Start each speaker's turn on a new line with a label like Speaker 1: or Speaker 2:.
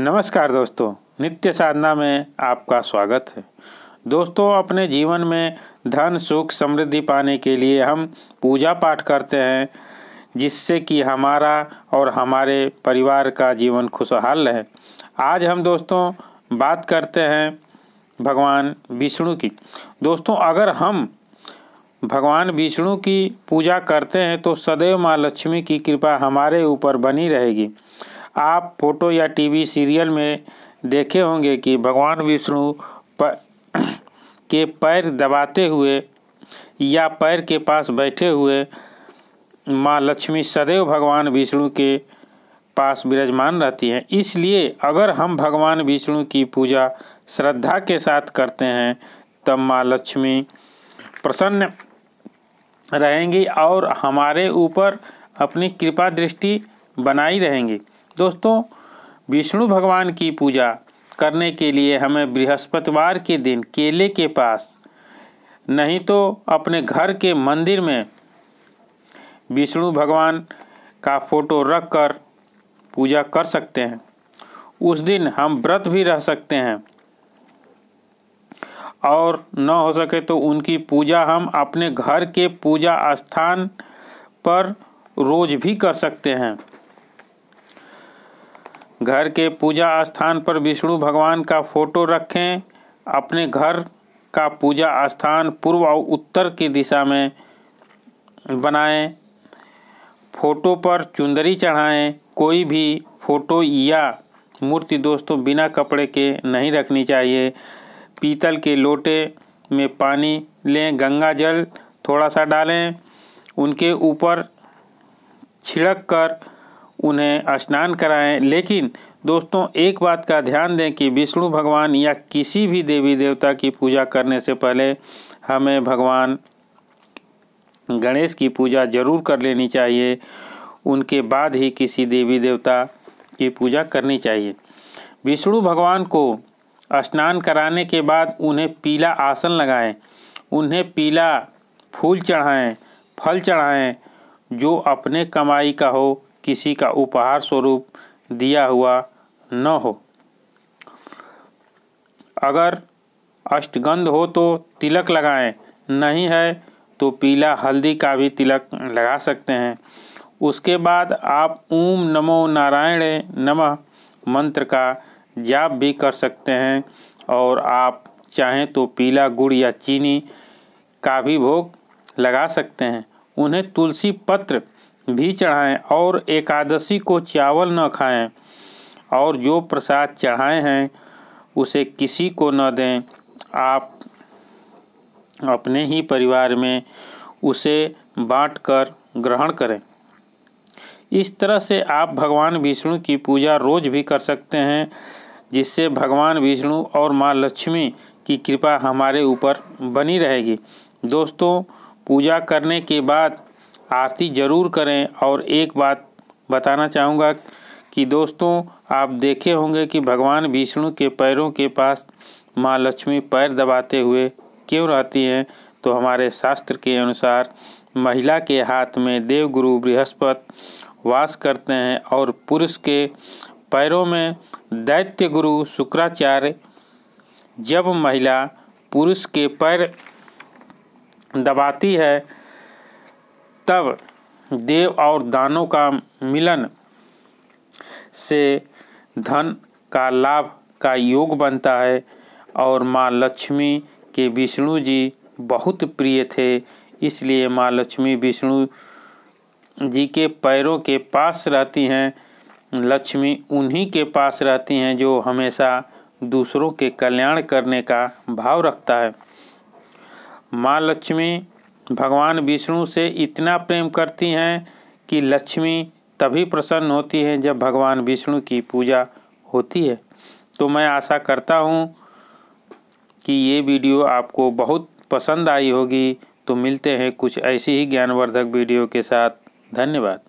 Speaker 1: नमस्कार दोस्तों नित्य साधना में आपका स्वागत है दोस्तों अपने जीवन में धन सुख समृद्धि पाने के लिए हम पूजा पाठ करते हैं जिससे कि हमारा और हमारे परिवार का जीवन खुशहाल रहे आज हम दोस्तों बात करते हैं भगवान विष्णु की दोस्तों अगर हम भगवान विष्णु की पूजा करते हैं तो सदैव माँ लक्ष्मी की कृपा हमारे ऊपर बनी रहेगी आप फोटो या टीवी सीरियल में देखे होंगे कि भगवान विष्णु के पैर दबाते हुए या पैर के पास बैठे हुए माँ लक्ष्मी सदैव भगवान विष्णु के पास विराजमान रहती हैं इसलिए अगर हम भगवान विष्णु की पूजा श्रद्धा के साथ करते हैं तब माँ लक्ष्मी प्रसन्न रहेंगी और हमारे ऊपर अपनी कृपा दृष्टि बनाई रहेंगी दोस्तों विष्णु भगवान की पूजा करने के लिए हमें बृहस्पतिवार के दिन केले के पास नहीं तो अपने घर के मंदिर में विष्णु भगवान का फोटो रख कर पूजा कर सकते हैं उस दिन हम व्रत भी रह सकते हैं और न हो सके तो उनकी पूजा हम अपने घर के पूजा स्थान पर रोज़ भी कर सकते हैं घर के पूजा स्थान पर विष्णु भगवान का फोटो रखें अपने घर का पूजा स्थान पूर्व और उत्तर की दिशा में बनाएं फोटो पर चुंदरी चढ़ाएं कोई भी फोटो या मूर्ति दोस्तों बिना कपड़े के नहीं रखनी चाहिए पीतल के लोटे में पानी लें गंगा जल थोड़ा सा डालें उनके ऊपर छिड़क कर उन्हें स्नान कराएं लेकिन दोस्तों एक बात का ध्यान दें कि विष्णु भगवान या किसी भी देवी देवता की पूजा करने से पहले हमें भगवान गणेश की पूजा जरूर कर लेनी चाहिए उनके बाद ही किसी देवी देवता की पूजा करनी चाहिए विष्णु भगवान को स्नान कराने के बाद उन्हें पीला आसन लगाएं उन्हें पीला फूल चढ़ाएं फल चढ़ाएं जो अपने कमाई का हो किसी का उपहार स्वरूप दिया हुआ न हो अगर अष्टगंध हो तो तिलक लगाएं नहीं है तो पीला हल्दी का भी तिलक लगा सकते हैं उसके बाद आप ओम नमो नारायण नमः मंत्र का जाप भी कर सकते हैं और आप चाहें तो पीला गुड़ या चीनी का भी भोग लगा सकते हैं उन्हें तुलसी पत्र भी चढ़ाएं और एकादशी को चावल न खाएं और जो प्रसाद चढ़ाए हैं उसे किसी को न दें आप अपने ही परिवार में उसे बांटकर ग्रहण करें इस तरह से आप भगवान विष्णु की पूजा रोज भी कर सकते हैं जिससे भगवान विष्णु और माँ लक्ष्मी की कृपा हमारे ऊपर बनी रहेगी दोस्तों पूजा करने के बाद आरती ज़रूर करें और एक बात बताना चाहूँगा कि दोस्तों आप देखे होंगे कि भगवान विष्णु के पैरों के पास माँ लक्ष्मी पैर दबाते हुए क्यों रहती हैं तो हमारे शास्त्र के अनुसार महिला के हाथ में देवगुरु बृहस्पति वास करते हैं और पुरुष के पैरों में दैत्य गुरु शुक्राचार्य जब महिला पुरुष के पैर दबाती है तब देव और दानों का मिलन से धन का लाभ का योग बनता है और माँ लक्ष्मी के विष्णु जी बहुत प्रिय थे इसलिए माँ लक्ष्मी विष्णु जी के पैरों के पास रहती हैं लक्ष्मी उन्हीं के पास रहती हैं जो हमेशा दूसरों के कल्याण करने का भाव रखता है माँ लक्ष्मी भगवान विष्णु से इतना प्रेम करती हैं कि लक्ष्मी तभी प्रसन्न होती हैं जब भगवान विष्णु की पूजा होती है तो मैं आशा करता हूँ कि ये वीडियो आपको बहुत पसंद आई होगी तो मिलते हैं कुछ ऐसी ही ज्ञानवर्धक वीडियो के साथ धन्यवाद